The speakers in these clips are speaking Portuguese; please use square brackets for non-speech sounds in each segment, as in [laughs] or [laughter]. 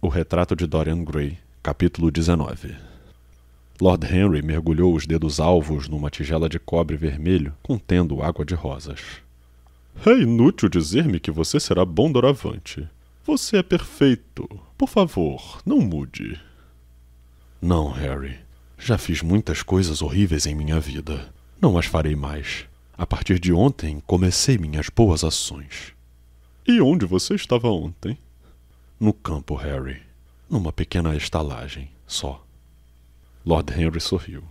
O Retrato de Dorian Gray, capítulo 19 Lord Henry mergulhou os dedos alvos numa tigela de cobre vermelho contendo água de rosas. É inútil dizer-me que você será bom doravante. Você é perfeito. Por favor, não mude. Não, Harry. Já fiz muitas coisas horríveis em minha vida. Não as farei mais. A partir de ontem, comecei minhas boas ações. E onde você estava ontem? No campo, Harry. Numa pequena estalagem, só. Lord Henry sorriu.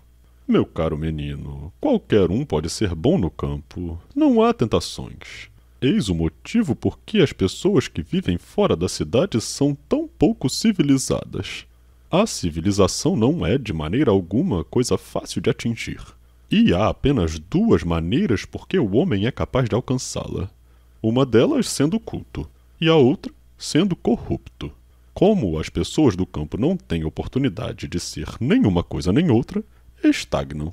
Meu caro menino, qualquer um pode ser bom no campo. Não há tentações. Eis o motivo por que as pessoas que vivem fora da cidade são tão pouco civilizadas. A civilização não é, de maneira alguma, coisa fácil de atingir. E há apenas duas maneiras por que o homem é capaz de alcançá-la. Uma delas sendo o culto, e a outra sendo corrupto. Como as pessoas do campo não têm oportunidade de ser nenhuma coisa nem outra, estagnam.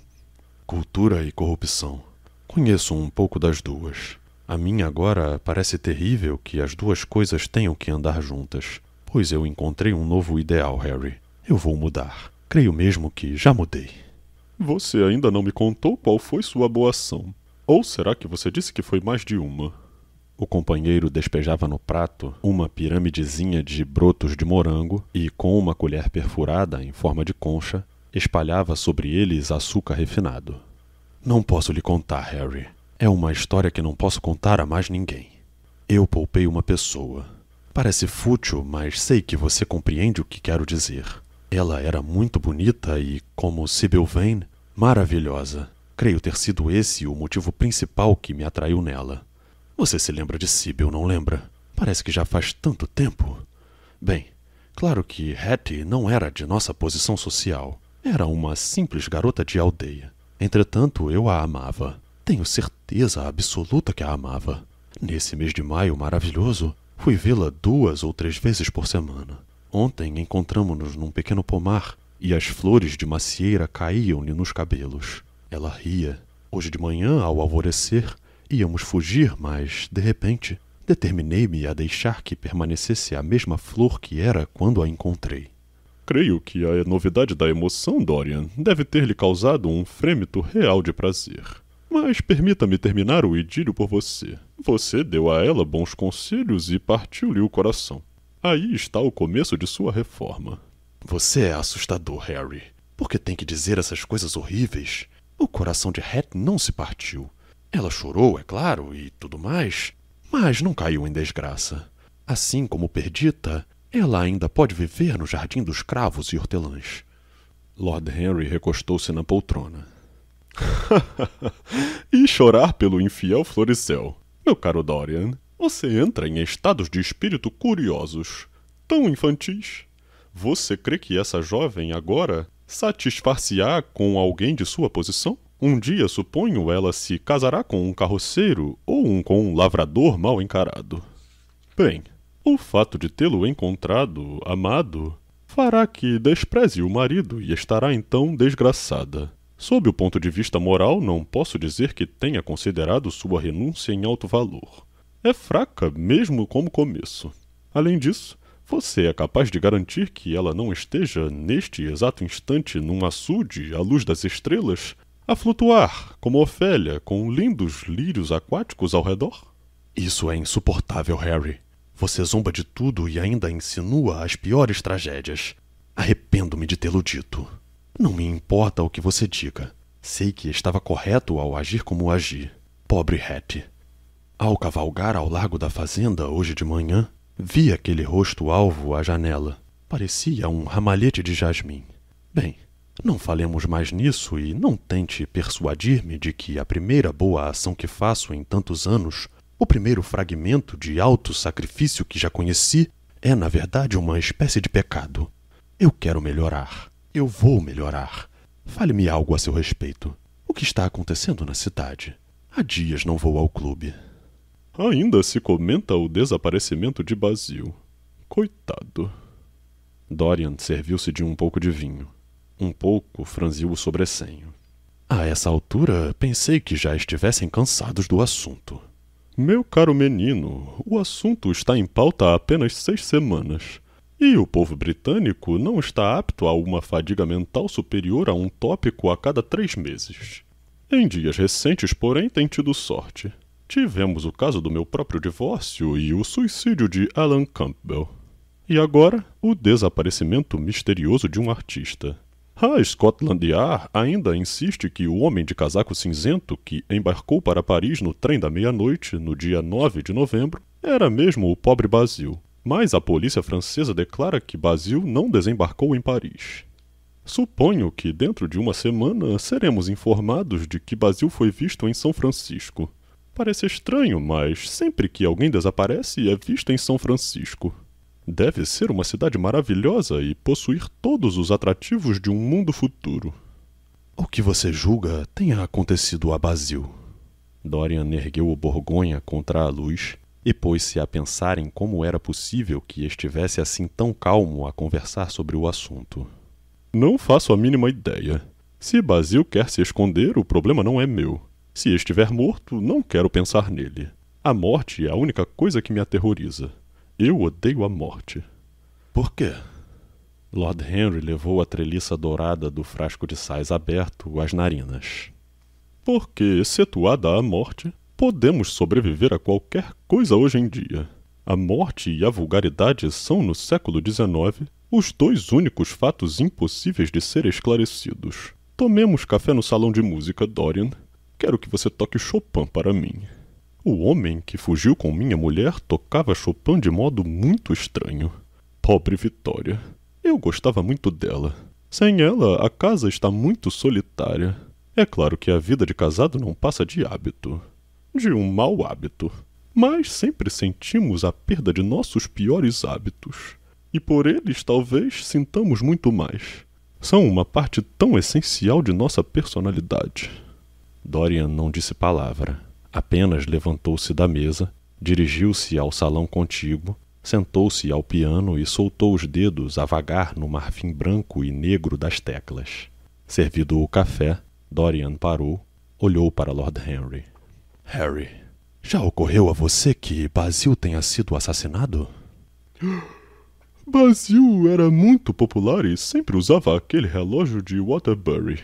Cultura e corrupção. Conheço um pouco das duas. A minha agora parece terrível que as duas coisas tenham que andar juntas, pois eu encontrei um novo ideal, Harry. Eu vou mudar. Creio mesmo que já mudei. Você ainda não me contou qual foi sua boa ação. Ou será que você disse que foi mais de uma? O companheiro despejava no prato uma piramidezinha de brotos de morango e, com uma colher perfurada em forma de concha, espalhava sobre eles açúcar refinado. Não posso lhe contar, Harry. É uma história que não posso contar a mais ninguém. Eu poupei uma pessoa. Parece fútil, mas sei que você compreende o que quero dizer. Ela era muito bonita e, como Sibyl Vane, maravilhosa. Creio ter sido esse o motivo principal que me atraiu nela. Você se lembra de Sibyl, não lembra? Parece que já faz tanto tempo. Bem, claro que Hattie não era de nossa posição social. Era uma simples garota de aldeia. Entretanto, eu a amava. Tenho certeza absoluta que a amava. Nesse mês de maio maravilhoso, fui vê-la duas ou três vezes por semana. Ontem encontramos-nos num pequeno pomar e as flores de macieira caíam-lhe nos cabelos. Ela ria. Hoje de manhã, ao alvorecer, Íamos fugir, mas, de repente, determinei-me a deixar que permanecesse a mesma flor que era quando a encontrei. Creio que a novidade da emoção, Dorian, deve ter-lhe causado um frêmito real de prazer. Mas permita-me terminar o idílio por você. Você deu a ela bons conselhos e partiu-lhe o coração. Aí está o começo de sua reforma. Você é assustador, Harry. Por que tem que dizer essas coisas horríveis? O coração de Hat não se partiu. Ela chorou, é claro, e tudo mais, mas não caiu em desgraça. Assim como Perdita, ela ainda pode viver no jardim dos cravos e hortelãs. Lord Henry recostou-se na poltrona. [laughs] e chorar pelo infiel Floricel. Meu caro Dorian, você entra em estados de espírito curiosos, tão infantis. Você crê que essa jovem agora satisfar-se-á com alguém de sua posição? Um dia, suponho, ela se casará com um carroceiro ou um com um lavrador mal encarado. Bem, o fato de tê-lo encontrado, amado, fará que despreze o marido e estará então desgraçada. Sob o ponto de vista moral, não posso dizer que tenha considerado sua renúncia em alto valor. É fraca, mesmo como começo. Além disso, você é capaz de garantir que ela não esteja, neste exato instante, num açude à luz das estrelas, a flutuar, como Ofélia, com lindos lírios aquáticos ao redor? Isso é insuportável, Harry. Você zomba de tudo e ainda insinua as piores tragédias. Arrependo-me de tê-lo dito. Não me importa o que você diga. Sei que estava correto ao agir como agi. Pobre Hattie. Ao cavalgar ao largo da fazenda hoje de manhã, vi aquele rosto alvo à janela. Parecia um ramalhete de jasmim. Bem, não falemos mais nisso e não tente persuadir-me de que a primeira boa ação que faço em tantos anos, o primeiro fragmento de alto sacrifício que já conheci, é na verdade uma espécie de pecado. Eu quero melhorar. Eu vou melhorar. Fale-me algo a seu respeito. O que está acontecendo na cidade? Há dias não vou ao clube. Ainda se comenta o desaparecimento de Basil. Coitado. Dorian serviu-se de um pouco de vinho. Um pouco franziu o sobrecenho. A essa altura, pensei que já estivessem cansados do assunto. Meu caro menino, o assunto está em pauta há apenas seis semanas. E o povo britânico não está apto a uma fadiga mental superior a um tópico a cada três meses. Em dias recentes, porém, tem tido sorte. Tivemos o caso do meu próprio divórcio e o suicídio de Alan Campbell. E agora, o desaparecimento misterioso de um artista. A Scotland Yard ainda insiste que o homem de casaco cinzento que embarcou para Paris no trem da meia-noite no dia 9 de novembro era mesmo o pobre Basil, mas a polícia francesa declara que Basil não desembarcou em Paris. Suponho que dentro de uma semana seremos informados de que Basil foi visto em São Francisco. Parece estranho, mas sempre que alguém desaparece é visto em São Francisco. Deve ser uma cidade maravilhosa e possuir todos os atrativos de um mundo futuro. O que você julga tenha acontecido a Basil? Dorian ergueu o Borgonha contra a luz e pôs-se a pensar em como era possível que estivesse assim tão calmo a conversar sobre o assunto. Não faço a mínima ideia. Se Basil quer se esconder, o problema não é meu. Se estiver morto, não quero pensar nele. A morte é a única coisa que me aterroriza. Eu odeio a morte. Por quê? Lord Henry levou a treliça dourada do frasco de sais aberto às narinas. Porque, excetuada a morte, podemos sobreviver a qualquer coisa hoje em dia. A morte e a vulgaridade são, no século XIX, os dois únicos fatos impossíveis de ser esclarecidos. Tomemos café no salão de música, Dorian. Quero que você toque Chopin para mim. O homem que fugiu com minha mulher tocava Chopin de modo muito estranho. Pobre Vitória. Eu gostava muito dela. Sem ela, a casa está muito solitária. É claro que a vida de casado não passa de hábito. De um mau hábito. Mas sempre sentimos a perda de nossos piores hábitos. E por eles talvez sintamos muito mais. São uma parte tão essencial de nossa personalidade. Dorian não disse palavra. Apenas levantou-se da mesa, dirigiu-se ao salão contíguo, sentou-se ao piano e soltou os dedos a vagar no marfim branco e negro das teclas. Servido o café, Dorian parou, olhou para Lord Henry. Harry, já ocorreu a você que Basil tenha sido assassinado? [gasps] Basil era muito popular e sempre usava aquele relógio de Waterbury.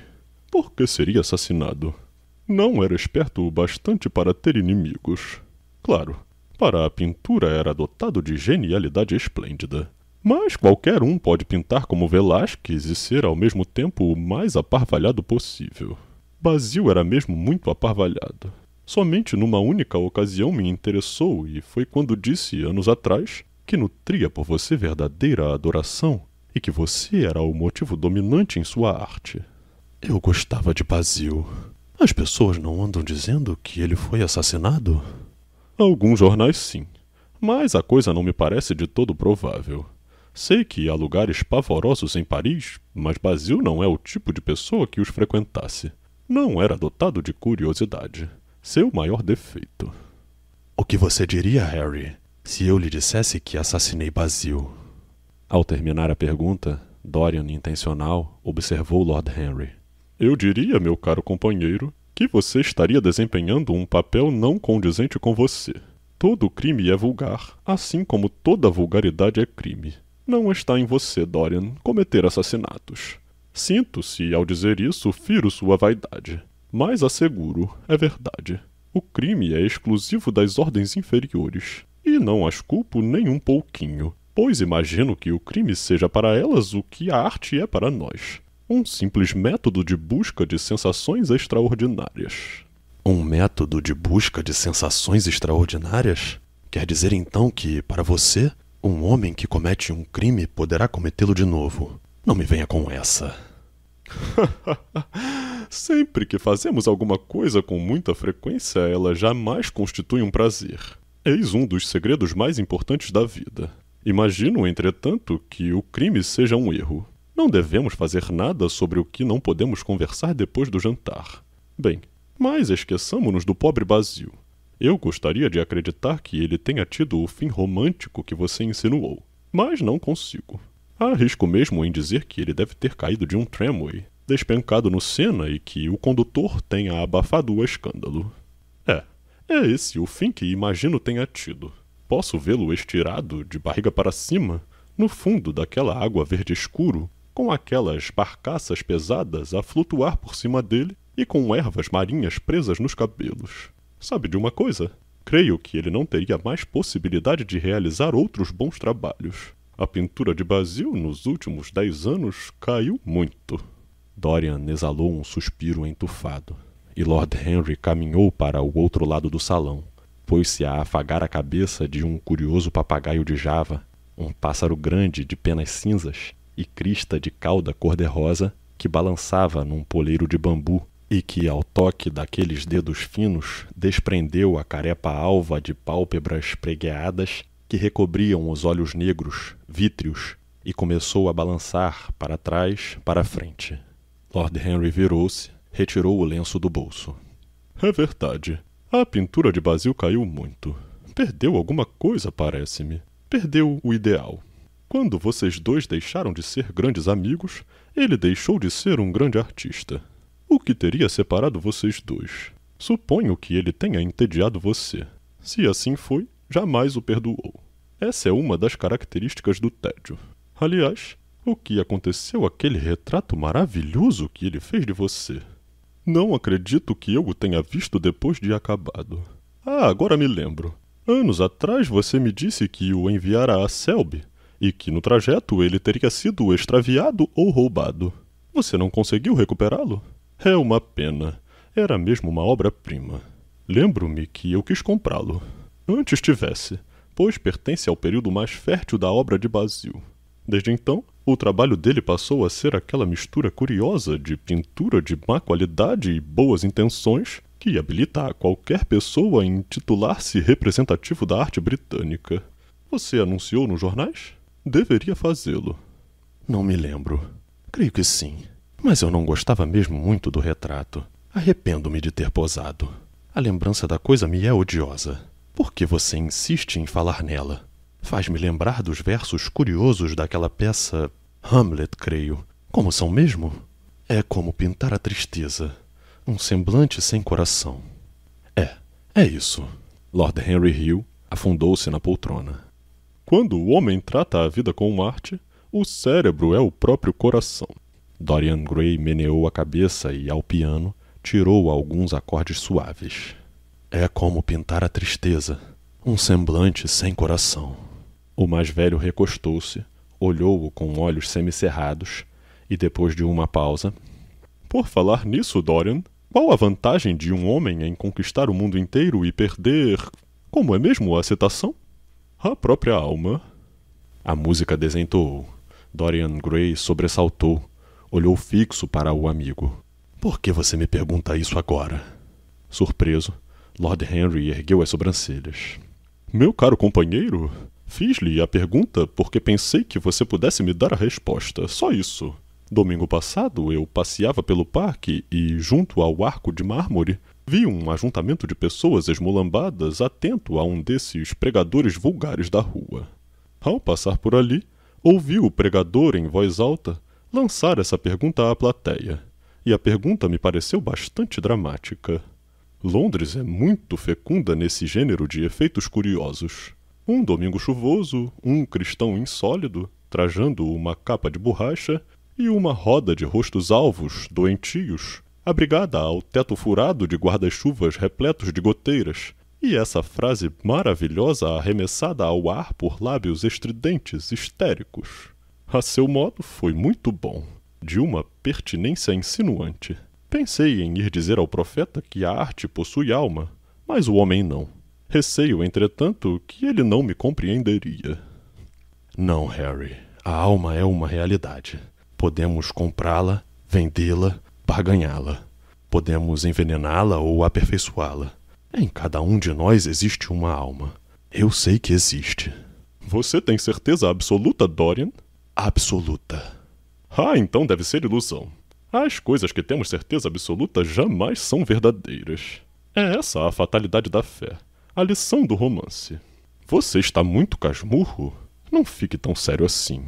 Por que seria assassinado? não era esperto o bastante para ter inimigos. Claro, para a pintura era dotado de genialidade esplêndida. Mas qualquer um pode pintar como Velázquez e ser ao mesmo tempo o mais aparvalhado possível. Basil era mesmo muito aparvalhado. Somente numa única ocasião me interessou e foi quando disse, anos atrás, que nutria por você verdadeira adoração e que você era o motivo dominante em sua arte. Eu gostava de Basil. As pessoas não andam dizendo que ele foi assassinado? Alguns jornais sim, mas a coisa não me parece de todo provável. Sei que há lugares pavorosos em Paris, mas Basil não é o tipo de pessoa que os frequentasse. Não era dotado de curiosidade, seu maior defeito. O que você diria, Harry, se eu lhe dissesse que assassinei Basil? Ao terminar a pergunta, Dorian, intencional, observou Lord Henry. Eu diria, meu caro companheiro, que você estaria desempenhando um papel não condizente com você. Todo crime é vulgar, assim como toda vulgaridade é crime. Não está em você, Dorian, cometer assassinatos. Sinto-se, ao dizer isso, firo sua vaidade. Mas asseguro, é verdade. O crime é exclusivo das ordens inferiores. E não as culpo nem um pouquinho, pois imagino que o crime seja para elas o que a arte é para nós. Um simples método de busca de sensações extraordinárias. Um método de busca de sensações extraordinárias? Quer dizer então que, para você, um homem que comete um crime poderá cometê-lo de novo. Não me venha com essa. [laughs] Sempre que fazemos alguma coisa com muita frequência, ela jamais constitui um prazer. Eis um dos segredos mais importantes da vida. Imagino, entretanto, que o crime seja um erro. Não devemos fazer nada sobre o que não podemos conversar depois do jantar. Bem, mas esqueçamos-nos do pobre Basil. Eu gostaria de acreditar que ele tenha tido o fim romântico que você insinuou, mas não consigo. Arrisco mesmo em dizer que ele deve ter caído de um tramway, despencado no Sena e que o condutor tenha abafado o escândalo. É, é esse o fim que imagino tenha tido. Posso vê-lo estirado, de barriga para cima, no fundo daquela água verde escuro com aquelas barcaças pesadas a flutuar por cima dele e com ervas marinhas presas nos cabelos. Sabe de uma coisa? Creio que ele não teria mais possibilidade de realizar outros bons trabalhos. A pintura de Basil, nos últimos dez anos, caiu muito. Dorian exalou um suspiro entufado, e Lord Henry caminhou para o outro lado do salão. Pôs-se a afagar a cabeça de um curioso papagaio de Java, um pássaro grande de penas cinzas, e crista de cauda cor-de-rosa que balançava num poleiro de bambu e que, ao toque daqueles dedos finos, desprendeu a carepa alva de pálpebras pregueadas que recobriam os olhos negros, vítreos, e começou a balançar para trás, para frente. Lord Henry virou-se, retirou o lenço do bolso. É verdade. A pintura de Basil caiu muito. Perdeu alguma coisa, parece-me. Perdeu o ideal. Quando vocês dois deixaram de ser grandes amigos, ele deixou de ser um grande artista. O que teria separado vocês dois? Suponho que ele tenha entediado você. Se assim foi, jamais o perdoou. Essa é uma das características do tédio. Aliás, o que aconteceu aquele retrato maravilhoso que ele fez de você? Não acredito que eu o tenha visto depois de acabado. Ah, agora me lembro. Anos atrás você me disse que o enviara a Selby e que no trajeto ele teria sido extraviado ou roubado. Você não conseguiu recuperá-lo? É uma pena. Era mesmo uma obra-prima. Lembro-me que eu quis comprá-lo. Antes tivesse, pois pertence ao período mais fértil da obra de Basil. Desde então, o trabalho dele passou a ser aquela mistura curiosa de pintura de má qualidade e boas intenções que habilita a qualquer pessoa a intitular-se representativo da arte britânica. Você anunciou nos jornais? Deveria fazê-lo. Não me lembro. Creio que sim. Mas eu não gostava mesmo muito do retrato. Arrependo-me de ter posado. A lembrança da coisa me é odiosa. Por que você insiste em falar nela? Faz-me lembrar dos versos curiosos daquela peça. Hamlet, creio. Como são mesmo? É como pintar a tristeza. Um semblante sem coração. É, é isso. Lord Henry Hill afundou-se na poltrona. Quando o homem trata a vida com arte, o cérebro é o próprio coração. Dorian Gray meneou a cabeça e, ao piano, tirou alguns acordes suaves. É como pintar a tristeza, um semblante sem coração. O mais velho recostou-se, olhou-o com olhos semicerrados e, depois de uma pausa, Por falar nisso, Dorian, qual a vantagem de um homem em conquistar o mundo inteiro e perder. Como é mesmo a citação? a própria alma. A música desentoou. Dorian Gray sobressaltou, olhou fixo para o amigo. Por que você me pergunta isso agora? Surpreso, Lord Henry ergueu as sobrancelhas. Meu caro companheiro, fiz-lhe a pergunta porque pensei que você pudesse me dar a resposta, só isso. Domingo passado eu passeava pelo parque e, junto ao arco de mármore, vi um ajuntamento de pessoas esmolambadas atento a um desses pregadores vulgares da rua. Ao passar por ali, ouvi o pregador, em voz alta, lançar essa pergunta à plateia, e a pergunta me pareceu bastante dramática. Londres é muito fecunda nesse gênero de efeitos curiosos. Um domingo chuvoso, um cristão insólido, trajando uma capa de borracha e uma roda de rostos alvos, doentios, abrigada ao teto furado de guarda-chuvas repletos de goteiras. E essa frase maravilhosa arremessada ao ar por lábios estridentes, histéricos. A seu modo, foi muito bom, de uma pertinência insinuante. Pensei em ir dizer ao profeta que a arte possui alma, mas o homem não. Receio, entretanto, que ele não me compreenderia. Não, Harry, a alma é uma realidade. Podemos comprá-la, vendê-la, barganhá-la. Podemos envenená-la ou aperfeiçoá-la. Em cada um de nós existe uma alma. Eu sei que existe. Você tem certeza absoluta, Dorian? Absoluta. Ah, então deve ser ilusão. As coisas que temos certeza absoluta jamais são verdadeiras. É essa a fatalidade da fé, a lição do romance. Você está muito casmurro? Não fique tão sério assim.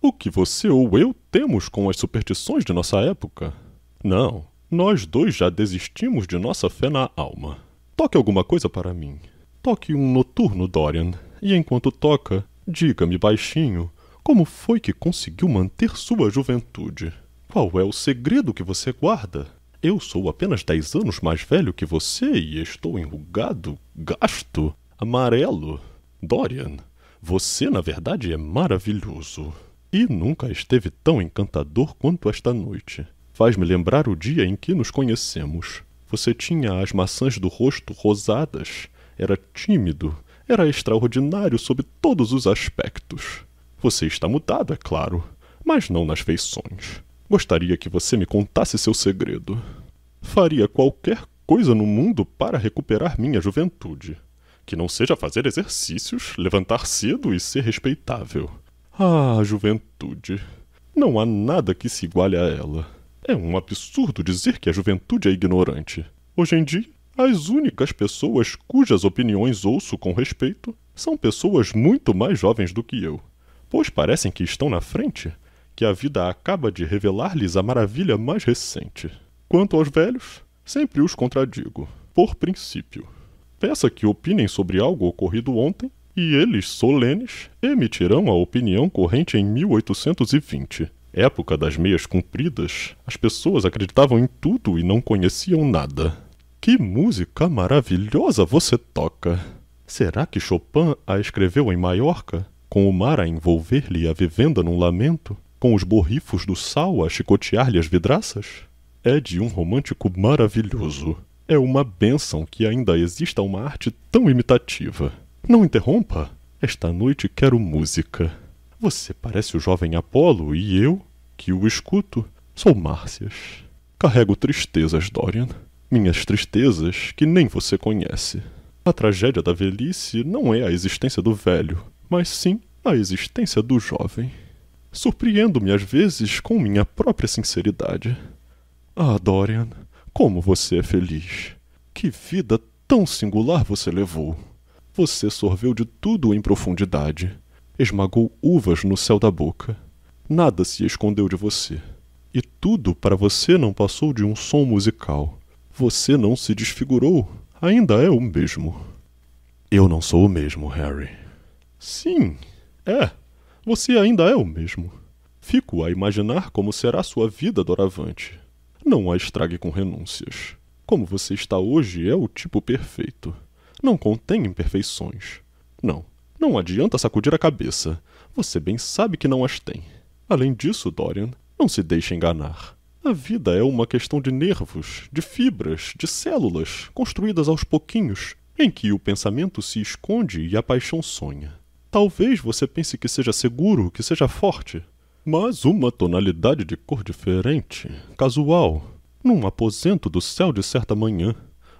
O que você ou eu temos com as superstições de nossa época? Não, nós dois já desistimos de nossa fé na alma. Toque alguma coisa para mim. Toque um noturno, Dorian, e enquanto toca, diga-me baixinho como foi que conseguiu manter sua juventude. Qual é o segredo que você guarda? Eu sou apenas dez anos mais velho que você e estou enrugado, gasto, amarelo. Dorian, você na verdade é maravilhoso. E nunca esteve tão encantador quanto esta noite. Faz-me lembrar o dia em que nos conhecemos. Você tinha as maçãs do rosto rosadas, era tímido, era extraordinário sob todos os aspectos. Você está mudado, é claro, mas não nas feições. Gostaria que você me contasse seu segredo. Faria qualquer coisa no mundo para recuperar minha juventude. Que não seja fazer exercícios, levantar cedo e ser respeitável. Ah, juventude! Não há nada que se iguale a ela. É um absurdo dizer que a juventude é ignorante. Hoje em dia, as únicas pessoas cujas opiniões ouço com respeito são pessoas muito mais jovens do que eu, pois parecem que estão na frente, que a vida acaba de revelar-lhes a maravilha mais recente. Quanto aos velhos, sempre os contradigo, por princípio. Peça que opinem sobre algo ocorrido ontem, e eles, solenes, emitirão a opinião corrente em 1820, época das meias compridas, as pessoas acreditavam em tudo e não conheciam nada. Que música maravilhosa você toca! Será que Chopin a escreveu em Maiorca? Com o mar a envolver-lhe a vivenda num lamento? Com os borrifos do sal a chicotear-lhe as vidraças? É de um romântico maravilhoso. É uma bênção que ainda exista uma arte tão imitativa. Não interrompa! Esta noite quero música. Você parece o jovem Apolo e eu, que o escuto, sou Márcias. Carrego tristezas, Dorian. Minhas tristezas que nem você conhece. A tragédia da velhice não é a existência do velho, mas sim a existência do jovem. Surpreendo-me às vezes com minha própria sinceridade. Ah, Dorian, como você é feliz! Que vida tão singular você levou! Você sorveu de tudo em profundidade esmagou uvas no céu da boca. Nada se escondeu de você. E tudo para você não passou de um som musical. Você não se desfigurou. Ainda é o mesmo. Eu não sou o mesmo, Harry. Sim, é. Você ainda é o mesmo. Fico a imaginar como será sua vida doravante. Não a estrague com renúncias. Como você está hoje é o tipo perfeito. Não contém imperfeições. Não, não adianta sacudir a cabeça. Você bem sabe que não as tem. Além disso, Dorian, não se deixe enganar. A vida é uma questão de nervos, de fibras, de células, construídas aos pouquinhos, em que o pensamento se esconde e a paixão sonha. Talvez você pense que seja seguro, que seja forte, mas uma tonalidade de cor diferente, casual, num aposento do céu de certa manhã,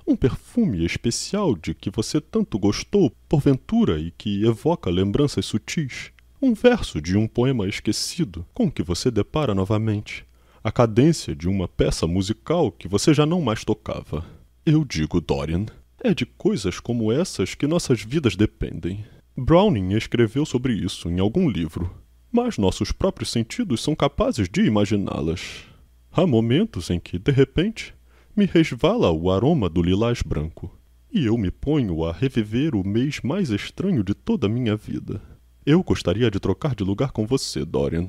um perfume especial de que você tanto gostou, porventura, e que evoca lembranças sutis. Um verso de um poema esquecido, com que você depara novamente. A cadência de uma peça musical que você já não mais tocava. Eu digo, Dorian, é de coisas como essas que nossas vidas dependem. Browning escreveu sobre isso em algum livro, mas nossos próprios sentidos são capazes de imaginá-las. Há momentos em que, de repente, me resvala o aroma do lilás branco, e eu me ponho a reviver o mês mais estranho de toda a minha vida. Eu gostaria de trocar de lugar com você, Dorian.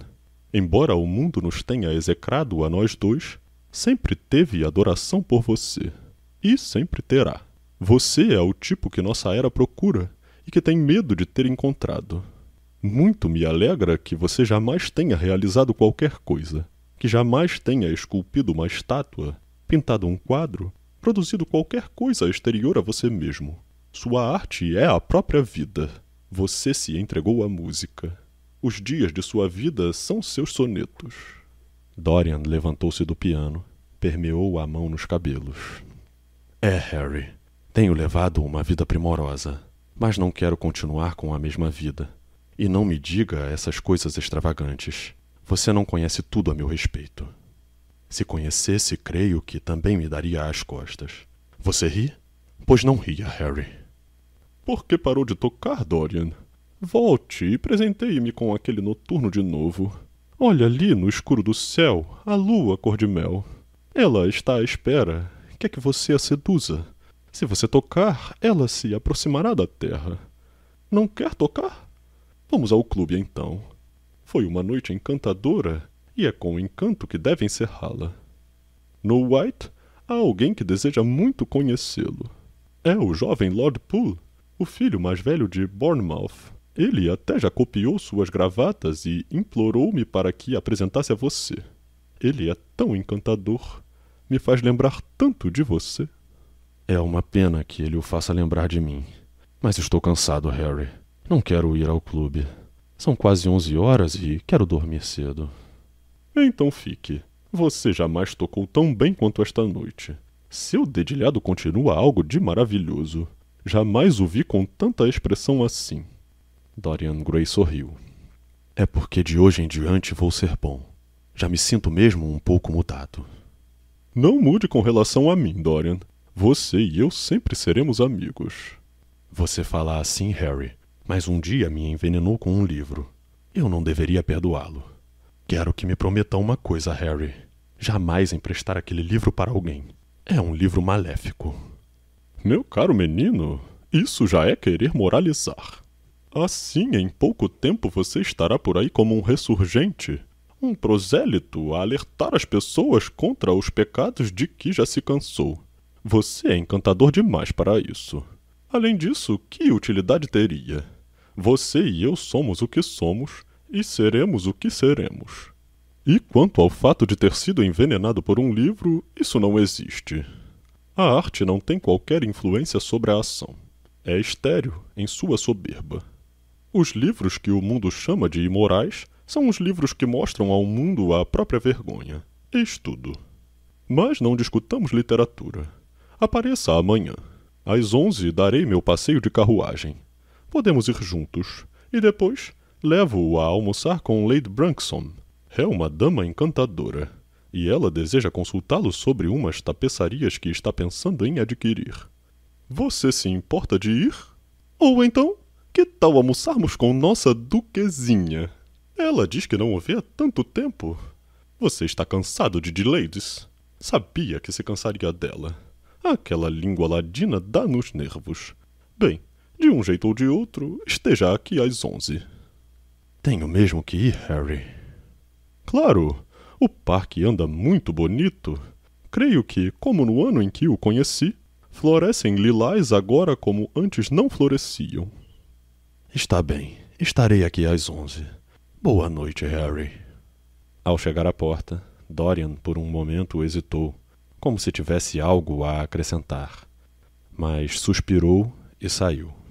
Embora o mundo nos tenha execrado a nós dois, sempre teve adoração por você. E sempre terá. Você é o tipo que nossa era procura e que tem medo de ter encontrado. Muito me alegra que você jamais tenha realizado qualquer coisa, que jamais tenha esculpido uma estátua, pintado um quadro, produzido qualquer coisa exterior a você mesmo. Sua arte é a própria vida. Você se entregou à música. Os dias de sua vida são seus sonetos. Dorian levantou-se do piano, permeou a mão nos cabelos. É, Harry. Tenho levado uma vida primorosa, mas não quero continuar com a mesma vida. E não me diga essas coisas extravagantes. Você não conhece tudo a meu respeito. Se conhecesse, creio que também me daria as costas. Você ri? Pois não ria, Harry. Por que parou de tocar, Dorian? Volte e presenteie-me com aquele noturno de novo. Olha ali no escuro do céu a lua cor de mel. Ela está à espera. Quer que você a seduza. Se você tocar, ela se aproximará da terra. Não quer tocar? Vamos ao clube então. Foi uma noite encantadora e é com encanto que deve encerrá-la. No White, há alguém que deseja muito conhecê-lo. É o jovem Lord Poole, o filho mais velho de Bournemouth. Ele até já copiou suas gravatas e implorou-me para que apresentasse a você. Ele é tão encantador. Me faz lembrar tanto de você. É uma pena que ele o faça lembrar de mim. Mas estou cansado, Harry. Não quero ir ao clube. São quase onze horas e quero dormir cedo. Então fique. Você jamais tocou tão bem quanto esta noite. Seu dedilhado continua algo de maravilhoso. Jamais o vi com tanta expressão assim. Dorian Gray sorriu. É porque de hoje em diante vou ser bom. Já me sinto mesmo um pouco mudado. Não mude com relação a mim, Dorian. Você e eu sempre seremos amigos. Você fala assim, Harry, mas um dia me envenenou com um livro. Eu não deveria perdoá-lo. Quero que me prometa uma coisa, Harry. Jamais emprestar aquele livro para alguém. É um livro maléfico. Meu caro menino, isso já é querer moralizar. Assim, em pouco tempo você estará por aí como um ressurgente, um prosélito a alertar as pessoas contra os pecados de que já se cansou. Você é encantador demais para isso. Além disso, que utilidade teria? Você e eu somos o que somos e seremos o que seremos. E quanto ao fato de ter sido envenenado por um livro, isso não existe. A arte não tem qualquer influência sobre a ação. É estéril em sua soberba. Os livros que o mundo chama de imorais são os livros que mostram ao mundo a própria vergonha. Eis tudo. Mas não discutamos literatura. Apareça amanhã. Às onze darei meu passeio de carruagem. Podemos ir juntos. E depois Levo-o a almoçar com Lady Branson. É uma dama encantadora. E ela deseja consultá-lo sobre umas tapeçarias que está pensando em adquirir. Você se importa de ir? Ou então, que tal almoçarmos com nossa duquesinha? Ela diz que não o vê há tanto tempo. Você está cansado de Delades? Sabia que se cansaria dela. Aquela língua ladina dá nos nervos. Bem, de um jeito ou de outro, esteja aqui às onze. Tenho mesmo que ir, Harry. Claro, o parque anda muito bonito. Creio que, como no ano em que o conheci, florescem lilás agora como antes não floresciam. Está bem, estarei aqui às onze. Boa noite, Harry. Ao chegar à porta, Dorian por um momento hesitou, como se tivesse algo a acrescentar, mas suspirou e saiu.